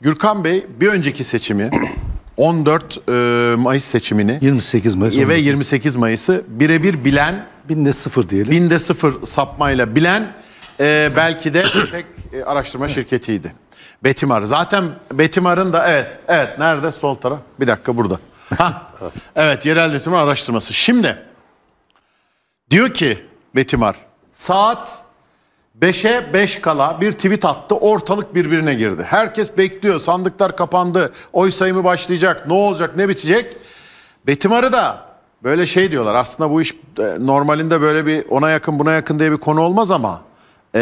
Gürkan Bey bir önceki seçimi 14 e, Mayıs seçimini 28 Mayıs ve 28 Mayıs'ı birebir bilen binde sıfır diyelim. binde sıfır sapmayla bilen e, belki de tek e, araştırma şirketiydi. Betimar. Zaten Betimar'ın da evet evet nerede sol taraf bir dakika burada. evet yerel yönetim araştırması. Şimdi diyor ki Betimar saat 5'e 5 kala bir tweet attı. Ortalık birbirine girdi. Herkes bekliyor. Sandıklar kapandı. Oy sayımı başlayacak. Ne olacak? Ne bitecek? Betim da böyle şey diyorlar. Aslında bu iş e, normalinde böyle bir ona yakın buna yakın diye bir konu olmaz ama e,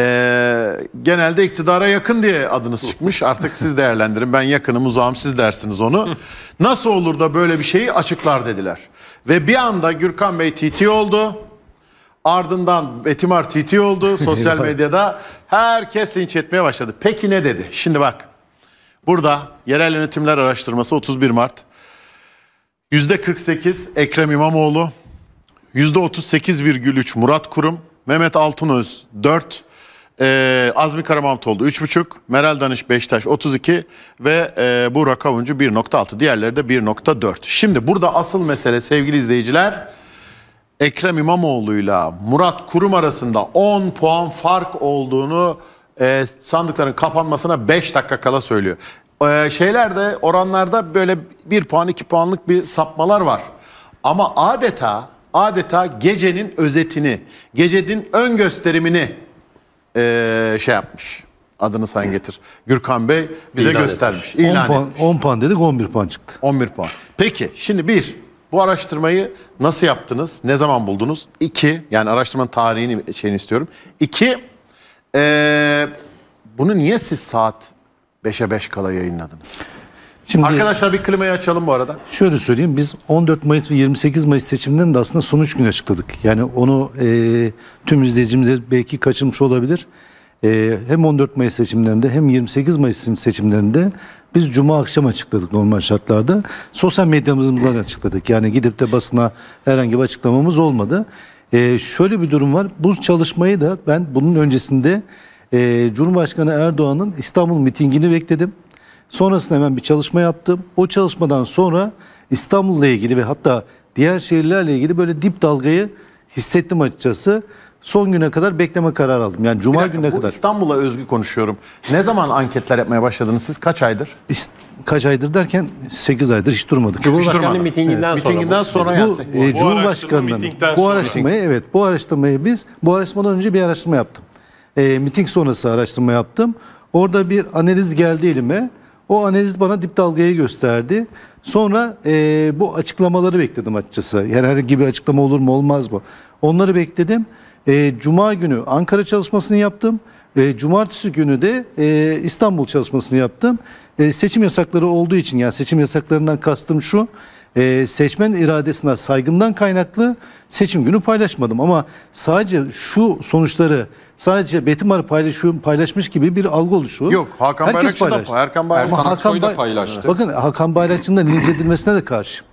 genelde iktidara yakın diye adınız çıkmış. Artık siz değerlendirin. Ben yakınım uzağım siz dersiniz onu. Nasıl olur da böyle bir şeyi açıklar dediler. Ve bir anda Gürkan Bey TT oldu. Ardından Betimar TT oldu sosyal medyada. Herkes linç etmeye başladı. Peki ne dedi? Şimdi bak. Burada yerel yönetimler araştırması 31 Mart. %48 Ekrem İmamoğlu, %38,3 Murat Kurum, Mehmet Altınöz 4, e, Azmi Karamantoğlu 3,5, Meral Danış Beştaş 32 ve e, Burak Avuncu 1,6. Diğerleri de 1,4. Şimdi burada asıl mesele sevgili izleyiciler Ekrem İmamoğlu'yla Murat Kurum arasında 10 puan fark olduğunu e, sandıkların kapanmasına 5 dakika kala söylüyor. E, şeylerde oranlarda böyle 1 puan 2 puanlık bir sapmalar var. Ama adeta adeta gecenin özetini, gecenin ön gösterimini e, şey yapmış. Adını sen getir. Gürkan Bey bize İlan göstermiş. Etmiş. İlan 10 puan, etmiş. 10 puan dedik 11 puan çıktı. 11 puan. Peki şimdi bir bu araştırmayı nasıl yaptınız? Ne zaman buldunuz? İki, yani araştırmanın tarihini şeyini istiyorum. İki, ee, bunu niye siz saat 5'e 5 kala yayınladınız? Şimdi, Arkadaşlar bir klimayı açalım bu arada. Şöyle söyleyeyim biz 14 Mayıs ve 28 Mayıs seçimlerini de aslında sonuç günü açıkladık. Yani onu e, tüm izleyicimize belki kaçırmış olabilir. Ee, hem 14 Mayıs seçimlerinde hem 28 Mayıs seçimlerinde biz cuma akşam açıkladık normal şartlarda. Sosyal medyamızdan açıkladık. Yani gidip de basına herhangi bir açıklamamız olmadı. E, şöyle bir durum var. Bu çalışmayı da ben bunun öncesinde e, Cumhurbaşkanı Erdoğan'ın İstanbul mitingini bekledim. Sonrasında hemen bir çalışma yaptım. O çalışmadan sonra İstanbul'la ilgili ve hatta diğer şehirlerle ilgili böyle dip dalgayı hissettim açıkçası son güne kadar bekleme kararı aldım. Yani cuma dakika, gününe kadar. İstanbul'a özgü konuşuyorum. Ne zaman anketler yapmaya başladınız siz? Kaç aydır? İst kaç aydır derken 8 aydır hiç durmadık. Cumhurbaşkanı mitinginden evet. sonra. Mitinginden sonra bu, yani. Bu, e, bu Cumhurbaşkanı'nın bu araştırmayı sonra. evet bu araştırmayı biz bu araştırmadan önce bir araştırma yaptım. E, miting sonrası araştırma yaptım. Orada bir analiz geldi elime. O analiz bana dip dalgayı gösterdi. Sonra e, bu açıklamaları bekledim açıkçası. Yani her gibi açıklama olur mu olmaz mı? Onları bekledim e, Cuma günü Ankara çalışmasını yaptım. E, Cumartesi günü de e, İstanbul çalışmasını yaptım. E, seçim yasakları olduğu için yani seçim yasaklarından kastım şu. Ee, seçmen iradesine saygımdan kaynaklı seçim günü paylaşmadım ama sadece şu sonuçları sadece Betimar paylaşıyor paylaşmış gibi bir algı oluşuyor. Yok Hakan Herkes Bayrakçı paylaştı. da Erkan Bayrakçı Hakan Bay- paylaştı. Bakın Hakan Bayrakçı'nın da linç edilmesine de karşı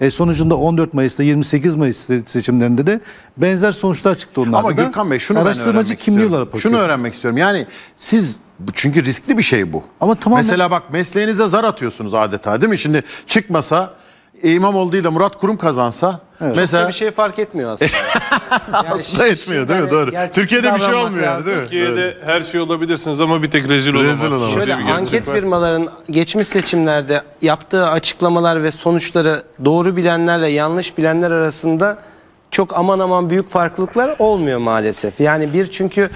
e, sonucunda 14 Mayıs'ta 28 Mayıs seçimlerinde de benzer sonuçlar çıktı onlarda Ama da. Gürkan Bey şunu Araştırmacı kimliği olarak bakıyor. Şunu öğrenmek istiyorum. Yani siz çünkü riskli bir şey bu. Ama tamam Mesela bak mesleğinize zar atıyorsunuz adeta değil mi? Şimdi çıkmasa İmamoğlu değil de Murat Kurum kazansa evet. mesela... Çok da bir şey fark etmiyor aslında. Yani Aslında etmiyor değil mi? Doğru. Türkiye'de bir şey olmuyor lazım. değil mi? Türkiye'de Evet. her şey olabilirsiniz ama bir tek rezil, Rezil olamaz Şöyle Değil mi? anket Gerçekten. firmaların geçmiş seçimlerde yaptığı açıklamalar ve sonuçları doğru bilenlerle yanlış bilenler arasında çok aman aman büyük farklılıklar olmuyor maalesef. Yani bir çünkü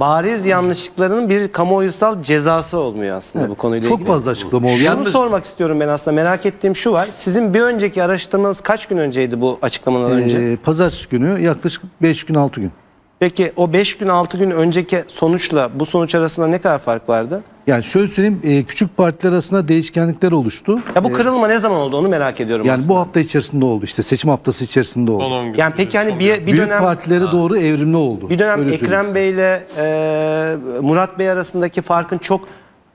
bariz yanlışlıklarının bir kamuoyusal cezası olmuyor aslında evet, bu konuyla çok ilgili. Çok fazla açıklama oluyor. Şunu Yalnız... sormak istiyorum ben aslında merak ettiğim şu var. Sizin bir önceki araştırmanız kaç gün önceydi bu açıklamadan ee, önce? Pazartesi günü yaklaşık 5 gün 6 gün. Peki o 5 gün 6 gün önceki sonuçla bu sonuç arasında ne kadar fark vardı? Yani şöyle söyleyeyim e, küçük partiler arasında değişkenlikler oluştu. Ya bu e, kırılma ne zaman oldu onu merak ediyorum Yani aslında. bu hafta içerisinde oldu işte seçim haftası içerisinde oldu. gün. Yani peki yani Son bir, bir Büyük dönem partilere doğru evrimli oldu. bir dönem Öyle Ekrem Bey ile e, Murat Bey arasındaki farkın çok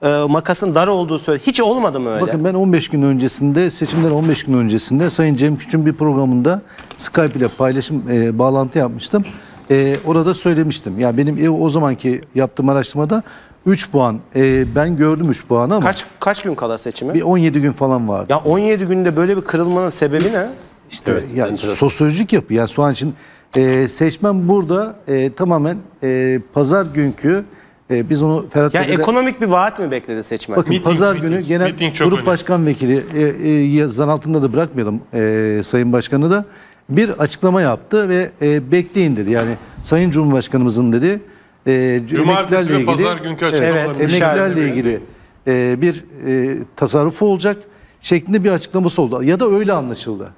e, makasın dar olduğu söyle. Hiç olmadı mı öyle? Bakın ben 15 gün öncesinde seçimler 15 gün öncesinde Sayın Cem Küçük'ün bir programında Skype ile paylaşım e, bağlantı yapmıştım. E, orada söylemiştim. Ya benim e, o zamanki yaptığım araştırmada 3 puan. Ee, ben gördüm 3 puanı ama. Kaç kaç gün kala seçimi? Bir 17 gün falan vardı. Ya 17 günde böyle bir kırılmanın sebebi ne? İşte evet, yani sosyolojik yapı. Yani şu an için e, seçmen burada e, tamamen e, pazar günkü e, biz onu Ferhat Ya Bey'de ekonomik bir vaat mi bekledi seçmen? Bakın meeting, pazar meeting, günü genel grup önemli. başkan vekili e, e, zan altında da bırakmayalım e, sayın başkanı da bir açıklama yaptı ve e, bekleyin dedi. Yani sayın Cumhurbaşkanımızın dedi e, Cumartesi ve ilgili, pazar günkü açıklamalar. Evet, emeklilerle ilgili e, bir e, tasarrufu olacak şeklinde bir açıklaması oldu. Ya da öyle anlaşıldı.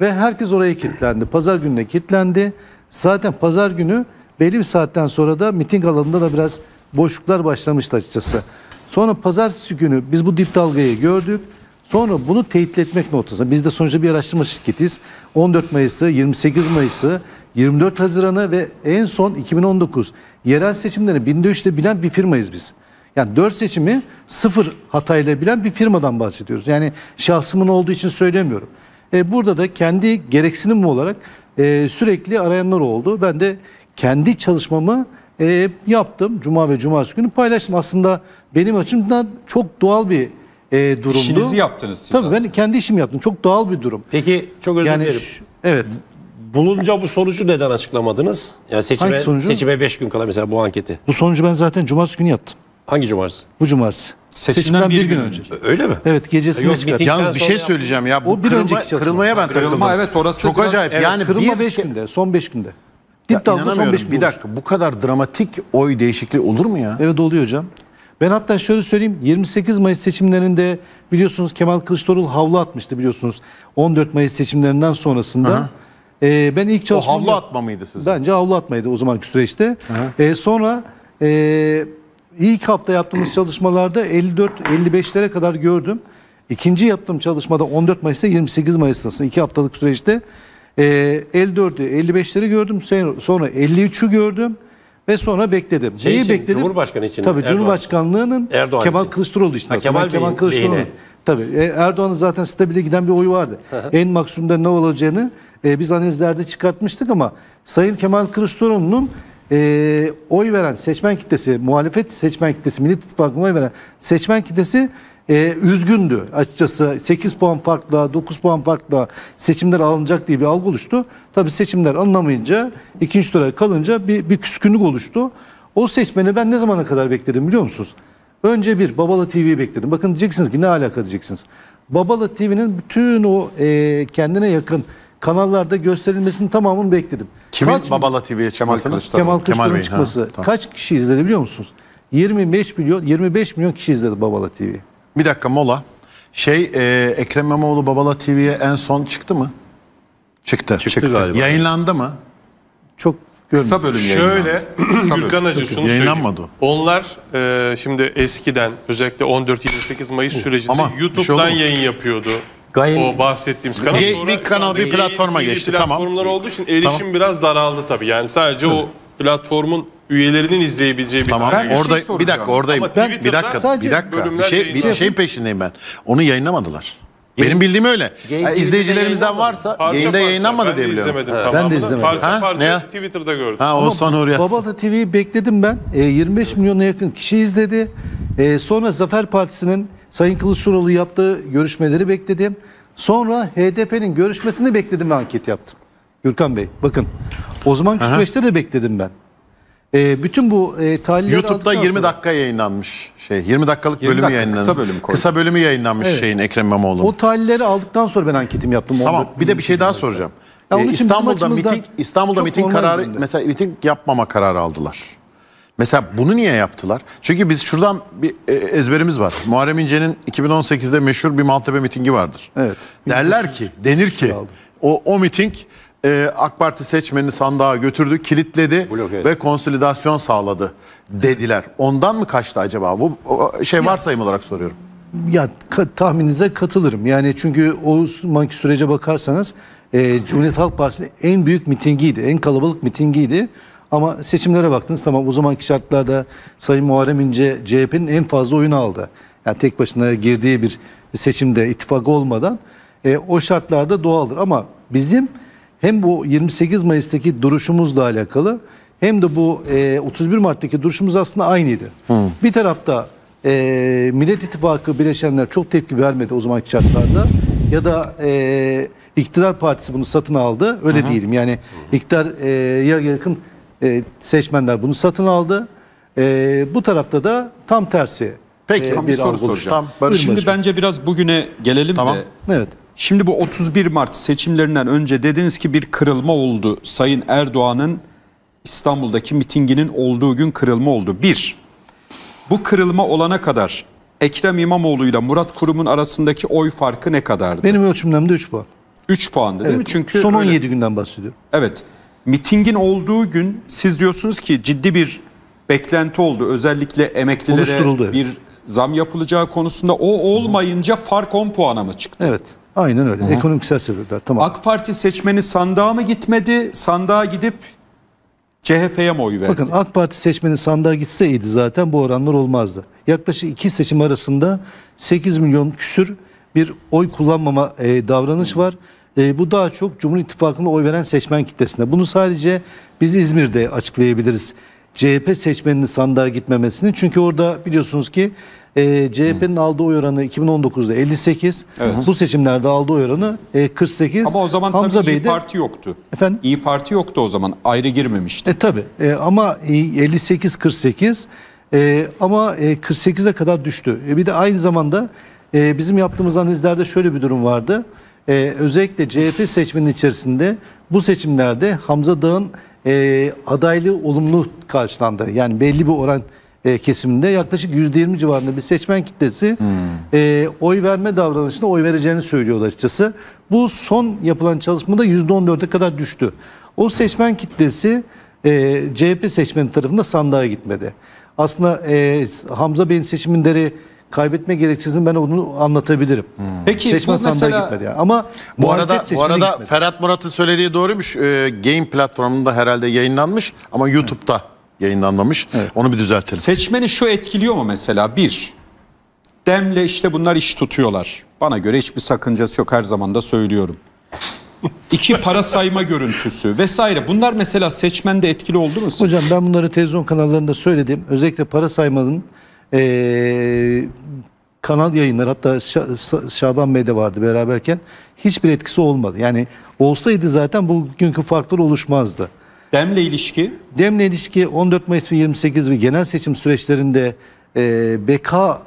Ve herkes oraya kilitlendi. Pazar gününe kilitlendi. Zaten pazar günü belli bir saatten sonra da miting alanında da biraz boşluklar başlamıştı açıkçası. Sonra pazartesi günü biz bu dip dalgayı gördük. Sonra bunu teyit etmek noktasında biz de sonuçta bir araştırma şirketiyiz. 14 Mayıs'ı, 28 Mayıs'ı, 24 Haziran'ı ve en son 2019 yerel seçimlerini binde üçte bilen bir firmayız biz. Yani 4 seçimi sıfır hatayla bilen bir firmadan bahsediyoruz. Yani şahsımın olduğu için söylemiyorum. E, burada da kendi gereksinimim olarak e, sürekli arayanlar oldu. Ben de kendi çalışmamı e, yaptım. Cuma ve cumartesi günü paylaştım. Aslında benim açımdan çok doğal bir e, durumdu. İşinizi yaptınız siz Tabii aslında. ben kendi işimi yaptım. Çok doğal bir durum. Peki çok özür Yani dilerim. evet. Bulunca bu sonucu neden açıklamadınız? Yani seçime, Hangi seçime 5 gün kala mesela bu anketi. Bu sonucu ben zaten cumartesi günü yaptım. Hangi cumartesi? Bu cumartesi. Seçimden, bir gün önce. Öyle mi? Evet gecesine Yok, çıkarttım. Yalnız bir şey söyleyeceğim ya. Bu O bir kırılma- önceki çalışma. kırılmaya ben Kırılma, evet, orası Çok biraz- acayip. evet, yani Kırılma bir 5 günde. Son beş günde. Ya Dip dalda son beş. günde. Bir oluştu. dakika bu kadar dramatik oy değişikliği olur mu ya? Evet oluyor hocam. Ben hatta şöyle söyleyeyim 28 Mayıs seçimlerinde biliyorsunuz Kemal Kılıçdaroğlu havlu atmıştı biliyorsunuz. 14 Mayıs seçimlerinden sonrasında. E, ben ilk çalışmamı... O havlu atma mıydı sizin? Bence havlu atmaydı o zamanki süreçte. E, sonra e, ilk hafta yaptığımız çalışmalarda 54-55'lere kadar gördüm. İkinci yaptığım çalışmada 14 Mayıs'ta 28 Mayıs'ta arasında 2 haftalık süreçte e, 54'ü 55'leri gördüm. Sonra 53'ü gördüm. Ve sonra bekledim. Şey Neyi için, bekledim? Cumhurbaşkanı için. Tabii Erdoğan. Cumhurbaşkanlığının Erdoğan Kemal Kılıçdaroğlu için. Ha, Kemal, Kemal Kılıçdaroğlu. Tabii e, Erdoğan'ın zaten stabile giden bir oyu vardı. en maksimumda ne olacağını e, biz analizlerde çıkartmıştık ama Sayın Kemal Kılıçdaroğlu'nun e, oy veren seçmen kitlesi, muhalefet seçmen kitlesi, Milli İttifakı'na oy veren seçmen kitlesi e, üzgündü açıkçası. 8 puan farkla, 9 puan farkla seçimler alınacak diye bir algı oluştu. Tabi seçimler anlamayınca ikinci tura kalınca bir, bir küskünlük oluştu. O seçmeni ben ne zamana kadar bekledim biliyor musunuz? Önce bir Babala TV'yi bekledim. Bakın diyeceksiniz ki ne alaka diyeceksiniz. Babala TV'nin bütün o e, kendine yakın kanallarda gösterilmesinin tamamını bekledim. Kimin Kaç, Babala TV'ye Kemal Kılıçdaroğlu? Kemal Kılıçdaroğlu'nun çıkması. Ha, tamam. Kaç kişi izledi biliyor musunuz? 25 milyon 25 milyon kişi izledi Babala TV'yi. Bir dakika mola. Şey e, Ekrem İmamoğlu Babala TV'ye en son çıktı mı? Çıktı. Çıktı, çıktı. galiba. Yayınlandı mı? Çok görmedim. Kısa bölüm Şöyle Gürkan Acı şunu Yayınlanmadı. söyleyeyim. Onlar e, şimdi eskiden özellikle 14-28 Mayıs sürecinde Ama bir şey yayın yapıyordu. Gayet- o bahsettiğimiz kanal. Ge- bir kanal, bir platforma geçti, tamam. Platformlar olduğu için erişim Tamam. biraz daraldı tabii. Yani sadece o platformun üyelerinin izleyebileceği bir Tamam ben bir orada şey bir dakika oradayım. Ben, bir dakika bir dakika bir şey bir şeyin peşindeyim ben. Onu yayınlamadılar. Yayın, Benim bildiğim öyle. yani izleyicilerimizden varsa parça yayında parça, yayınlanmadı ben diye biliyorum. Evet. Tamamını. Ben de izlemedim. Parça ha? parça ne? Twitter'da gördüm. Ha o son Hürriyet. Babala TV'yi bekledim ben. E, 25 evet. milyona yakın kişi izledi. E, sonra Zafer Partisi'nin Sayın Kılıçdaroğlu yaptığı görüşmeleri bekledim. Sonra HDP'nin görüşmesini bekledim ve anket yaptım. Gürkan Bey bakın o zaman Aha. süreçte de bekledim ben. E, bütün bu e, tahlilleri YouTube'da 20 sonra... dakika yayınlanmış şey 20 dakikalık 20 bölümü dakika, yayınlanmış. Kısa bölüm Kısa bölümü yayınlanmış evet. şeyin Ekrem İmamoğlu. O tahlilleri aldıktan sonra ben anketimi yaptım. Tamam bir de bir şey daha mesela. soracağım. Ya ee, İstanbul'da miting İstanbul'da miting kararı bölümde. mesela miting yapmama kararı aldılar. Mesela bunu niye yaptılar? Çünkü biz şuradan bir e, ezberimiz var. Muharrem İnce'nin 2018'de meşhur bir Maltepe mitingi vardır. Evet. Derler ki, denir ki o, o miting e, AK Parti seçmeni sandığa götürdü, kilitledi ve konsolidasyon sağladı dediler. Ondan mı kaçtı acaba? Bu şey ya, varsayım olarak soruyorum. Ya ka tahmininize katılırım. Yani çünkü o manki sürece bakarsanız e, Cumhuriyet Halk Partisi'nin en büyük mitingiydi, en kalabalık mitingiydi. Ama seçimlere baktınız tamam o zamanki şartlarda Sayın Muharrem İnce CHP'nin en fazla oyunu aldı. Yani tek başına girdiği bir seçimde ittifak olmadan e, o şartlarda doğaldır. Ama bizim hem bu 28 Mayıs'taki duruşumuzla alakalı hem de bu e, 31 Mart'taki duruşumuz aslında aynıydı. Hı. Bir tarafta e, Millet İttifakı bileşenler çok tepki vermedi o zamanki şartlarda ya da e, iktidar partisi bunu satın aldı öyle Hı. diyelim yani iktidar e, ya yakın e, seçmenler bunu satın aldı. E, bu tarafta da tam tersi Peki, e, bir, soru soracağım. Tam Şimdi Barış bence biraz bugüne gelelim tamam. de. Evet. Şimdi bu 31 Mart seçimlerinden önce dediniz ki bir kırılma oldu. Sayın Erdoğan'ın İstanbul'daki mitinginin olduğu gün kırılma oldu. Bir, bu kırılma olana kadar Ekrem İmamoğlu ile Murat Kurum'un arasındaki oy farkı ne kadardı? Benim ölçümlemde 3 puan. 3 puandı değil evet, mi? Çünkü son 17 öyle... günden bahsediyorum. Evet. Mitingin olduğu gün siz diyorsunuz ki ciddi bir beklenti oldu. Özellikle emeklilere bir zam yapılacağı konusunda o olmayınca fark 10 puana mı çıktı? Evet. Aynen öyle. Hı. Ekonomiksel sebepler. Tamam. AK Parti seçmeni sandığa mı gitmedi? Sandığa gidip CHP'ye mi oy verdi? Bakın AK Parti seçmeni sandığa gitseydi zaten bu oranlar olmazdı. Yaklaşık iki seçim arasında 8 milyon küsür bir oy kullanmama e, davranış var. E, bu daha çok Cumhur İttifakı'na oy veren seçmen kitlesinde. Bunu sadece biz İzmir'de açıklayabiliriz. CHP seçmeninin sandığa gitmemesini. Çünkü orada biliyorsunuz ki e, ee, CHP'nin aldığı oy oranı 2019'da 58. Evet. Bu seçimlerde aldığı oy oranı e, 48. Ama o zaman Hamza tabii Bey İyi Parti yoktu. Efendim? İyi Parti yoktu o zaman. Ayrı girmemişti. E tabii. E, ama 58 48 e, ama e, 48'e kadar düştü. E, bir de aynı zamanda e, bizim yaptığımız analizlerde şöyle bir durum vardı. E, özellikle CHP seçmenin içerisinde bu seçimlerde Hamza Dağ'ın e, adaylığı olumlu karşılandı. Yani belli bir oran e, kesiminde yaklaşık %20 civarında bir seçmen kitlesi hmm. e, oy verme davranışında oy vereceğini söylüyor açıkçası. Bu son yapılan çalışmada %14'e kadar düştü. O seçmen kitlesi e, CHP seçmeni tarafında sandığa gitmedi. Aslında e, Hamza Bey'in seçimleri kaybetme gerekçesini ben onu anlatabilirim. Hmm. Peki seçmen sandığa gitmedi yani. Ama bu arada bu arada gitmedi. Ferhat Murat'ın söylediği doğruymuş. E, game platformunda herhalde yayınlanmış ama YouTube'da. Evet yayınlanmamış. Evet. Onu bir düzeltelim. Seçmeni şu etkiliyor mu mesela? Bir, Demle işte bunlar iş tutuyorlar. Bana göre hiçbir sakıncası yok her zaman da söylüyorum. İki para sayma görüntüsü vesaire. Bunlar mesela seçmende etkili oldu mu? Hocam ben bunları televizyon kanallarında söyledim. Özellikle para saymanın ee, kanal yayınları hatta Şaban de vardı beraberken hiçbir etkisi olmadı. Yani olsaydı zaten bugünkü farklar oluşmazdı. Demle ilişki? Demle ilişki 14 Mayıs ve 28 ve genel seçim süreçlerinde e, beka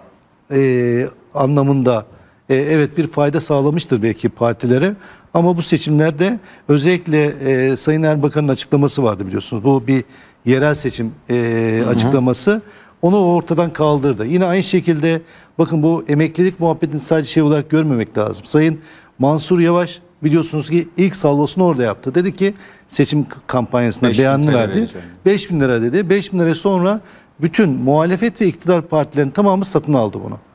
e, anlamında e, evet bir fayda sağlamıştır belki partilere. Ama bu seçimlerde özellikle e, Sayın Erbakan'ın açıklaması vardı biliyorsunuz. Bu bir yerel seçim e, hı hı. açıklaması. Onu ortadan kaldırdı. Yine aynı şekilde bakın bu emeklilik muhabbetini sadece şey olarak görmemek lazım. Sayın Mansur Yavaş Biliyorsunuz ki ilk salvasını orada yaptı. Dedi ki seçim kampanyasına beş beyanını verdi. Vereceğim. 5 bin lira dedi. 5 bin lira sonra bütün muhalefet ve iktidar partilerinin tamamı satın aldı bunu.